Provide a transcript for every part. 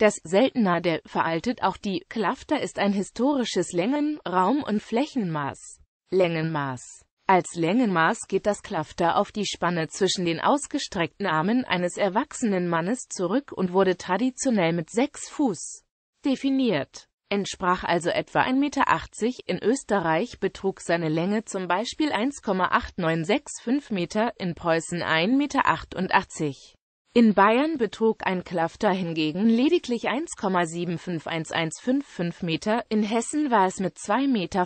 Das der veraltet auch die Klafter ist ein historisches Längen-, Raum- und Flächenmaß. Längenmaß als Längenmaß geht das Klafter auf die Spanne zwischen den ausgestreckten Armen eines erwachsenen Mannes zurück und wurde traditionell mit sechs Fuß definiert. Entsprach also etwa 1,80 Meter. In Österreich betrug seine Länge zum Beispiel 1,8965 Meter, in Preußen 1,88 Meter. In Bayern betrug ein Klafter hingegen lediglich 1,751155 Meter, in Hessen war es mit 2,50 Meter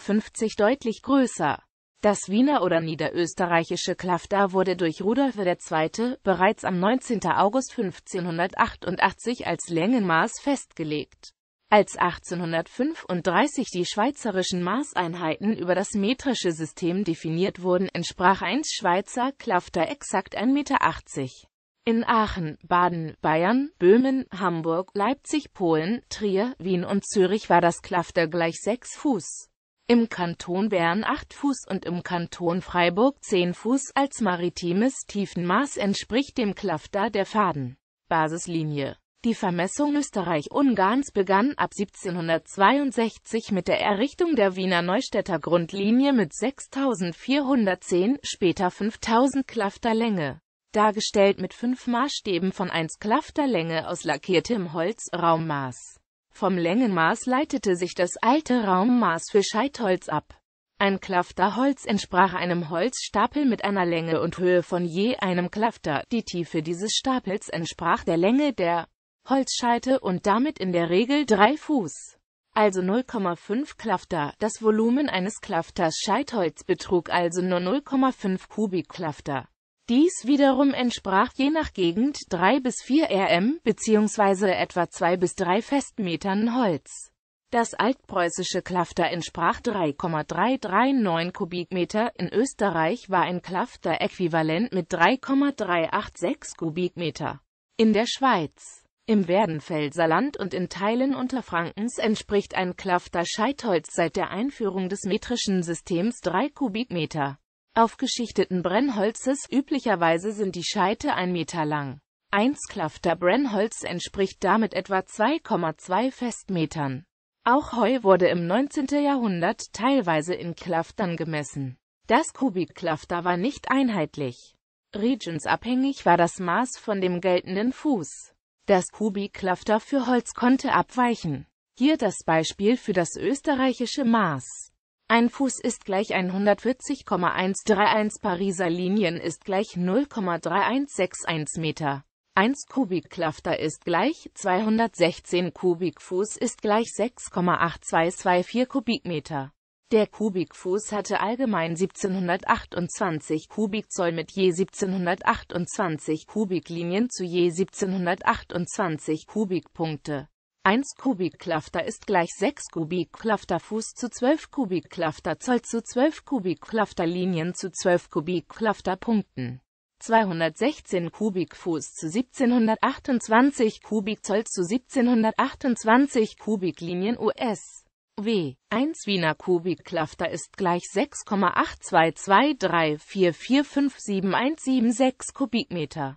deutlich größer. Das Wiener oder niederösterreichische Klafter wurde durch Rudolf II. bereits am 19. August 1588 als Längenmaß festgelegt. Als 1835 die schweizerischen Maßeinheiten über das metrische System definiert wurden, entsprach eins Schweizer Klafter exakt 1,80 Meter in Aachen, Baden-Bayern, Böhmen, Hamburg, Leipzig, Polen, Trier, Wien und Zürich war das Klafter gleich 6 Fuß. Im Kanton Bern 8 Fuß und im Kanton Freiburg 10 Fuß als maritimes Tiefenmaß entspricht dem Klafter der Faden. Basislinie die Vermessung Österreich-Ungarns begann ab 1762 mit der Errichtung der Wiener Neustädter Grundlinie mit 6410, später 5000 Klafter Länge dargestellt mit fünf Maßstäben von 1 Klafter Länge aus lackiertem Holz, Raummaß. Vom Längenmaß leitete sich das alte Raummaß für Scheitholz ab. Ein Klafter Holz entsprach einem Holzstapel mit einer Länge und Höhe von je einem Klafter, die Tiefe dieses Stapels entsprach der Länge der Holzscheite und damit in der Regel 3 Fuß, also 0,5 Klafter. Das Volumen eines Klafters Scheitholz betrug also nur 0,5 Kubikklafter. Dies wiederum entsprach je nach Gegend 3 bis 4 RM bzw. etwa 2 bis 3 Festmetern Holz. Das altpreußische Klafter entsprach 3,339 Kubikmeter, in Österreich war ein Klafter äquivalent mit 3,386 Kubikmeter. In der Schweiz, im Werdenfelser Land und in Teilen Unterfrankens entspricht ein Klafter Scheitholz seit der Einführung des metrischen Systems 3 Kubikmeter aufgeschichteten Brennholzes, üblicherweise sind die Scheite ein Meter lang. Ein Klafter Brennholz entspricht damit etwa 2,2 Festmetern. Auch Heu wurde im 19. Jahrhundert teilweise in Klaftern gemessen. Das Kubikklafter war nicht einheitlich. Regionsabhängig war das Maß von dem geltenden Fuß. Das Kubikklafter für Holz konnte abweichen. Hier das Beispiel für das österreichische Maß. Ein Fuß ist gleich 140,131 Pariser Linien ist gleich 0,3161 Meter. 1 Kubikklafter ist gleich 216 Kubikfuß ist gleich 6,8224 Kubikmeter. Der Kubikfuß hatte allgemein 1728 Kubikzoll mit je 1728 Kubiklinien zu je 1728 Kubikpunkte. 1 Kubikklafter ist gleich 6 Kubikklafter Fuß zu 12 Kubikklafter Zoll zu 12 Kubikklafter Linien zu 12 Kubikklafter Punkten. 216 Kubikfuß zu 1728 Kubikzoll zu 1728 Kubiklinien US. W. 1 Wiener Kubikklafter ist gleich 6,82234457176 Kubikmeter.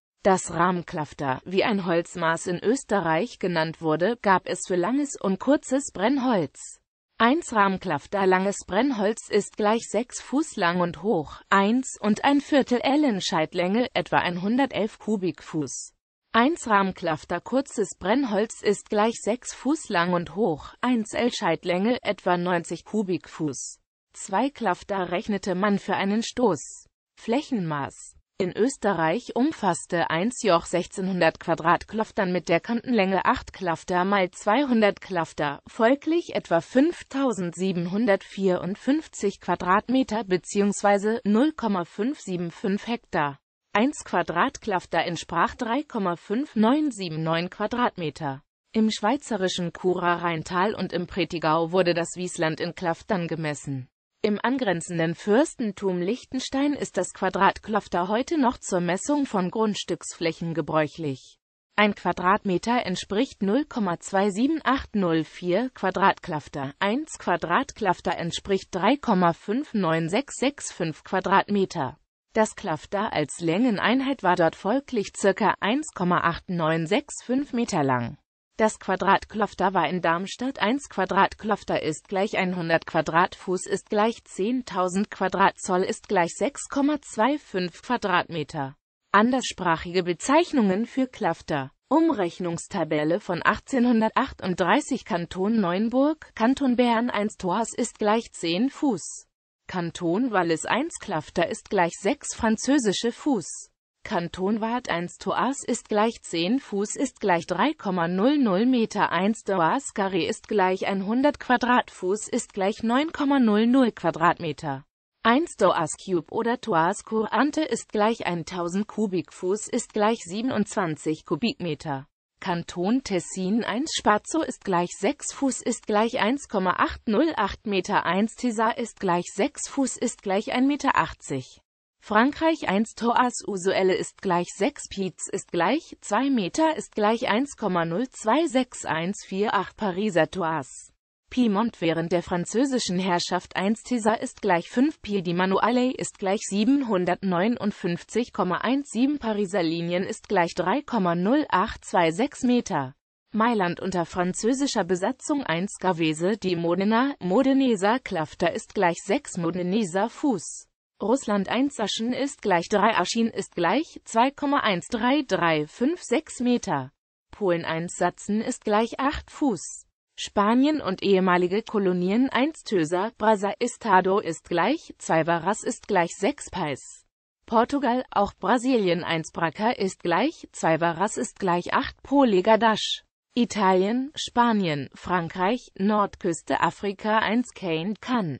Das Rahmklafter, wie ein Holzmaß in Österreich genannt wurde, gab es für langes und kurzes Brennholz. 1 Rahmklafter langes Brennholz ist gleich 6 Fuß lang und hoch, 1 und ein Viertel Ellen Scheitlänge, etwa 111 Kubikfuß. 1 Rahmklafter kurzes Brennholz ist gleich 6 Fuß lang und hoch, 1 L Scheitlänge, etwa 90 Kubikfuß. 2 Klafter rechnete man für einen Stoß. Flächenmaß in Österreich umfasste 1 Joch 1600 Quadratklaftern mit der Kantenlänge 8 Klafter mal 200 Klafter, folglich etwa 5754 Quadratmeter bzw. 0,575 Hektar. 1 Quadratklafter entsprach 3,5979 Quadratmeter. Im schweizerischen Kura-Rheintal und im Prätigau wurde das Wiesland in Klaftern gemessen im angrenzenden Fürstentum Liechtenstein ist das Quadratklafter heute noch zur Messung von Grundstücksflächen gebräuchlich. Ein Quadratmeter entspricht 0,27804 Quadratklafter, 1 Quadratklafter entspricht 3,59665 Quadratmeter. Das Klafter als Längeneinheit war dort folglich ca. 1,8965 Meter lang das Quadratklafter war in Darmstadt 1 Quadratklafter ist gleich 100 Quadratfuß ist gleich 10.000 Quadratzoll ist gleich 6,25 Quadratmeter. Anderssprachige Bezeichnungen für Klafter. Umrechnungstabelle von 1838 Kanton Neuenburg, Kanton Bern 1 Toas ist gleich 10 Fuß. Kanton Wallis 1 Klafter ist gleich 6 französische Fuß. Kantonwart 1 Toas ist gleich 10 Fuß ist gleich 3,00 Meter 1 Toas Carré ist gleich 100 Quadratfuß ist gleich 9,00 Quadratmeter 1 Toas Cube oder Toas Courante ist gleich 1000 Kubikfuß ist gleich 27 Kubikmeter. Kanton Tessin 1 Spazzo ist gleich 6 Fuß ist gleich 1,808 Meter 1 Tisa ist gleich 6 Fuß ist gleich 1,80 Meter. Frankreich 1 Toas usuelle ist gleich 6 Piz ist gleich 2 Meter ist gleich 1,026148 Pariser Toas. Piemont während der französischen Herrschaft 1 Tesa ist gleich 5 Pi die Manuale ist gleich 759,17 Pariser Linien ist gleich 3,0826 Meter. Mailand unter französischer Besatzung 1 Gavese di Modena, Modenesa Klafter ist gleich 6 Modenesa Fuß. Russland 1 Aschen ist gleich 3 Aschin ist gleich 2,13356 Meter. Polen 1 Satzen ist gleich 8 Fuß. Spanien und ehemalige Kolonien 1 Töser, Brasa Estado ist gleich 2 Varas ist gleich 6 Pais. Portugal, auch Brasilien 1 Braca ist gleich 2 Varas ist gleich 8 Polegadasch. Italien, Spanien, Frankreich, Nordküste Afrika 1 Kane kann.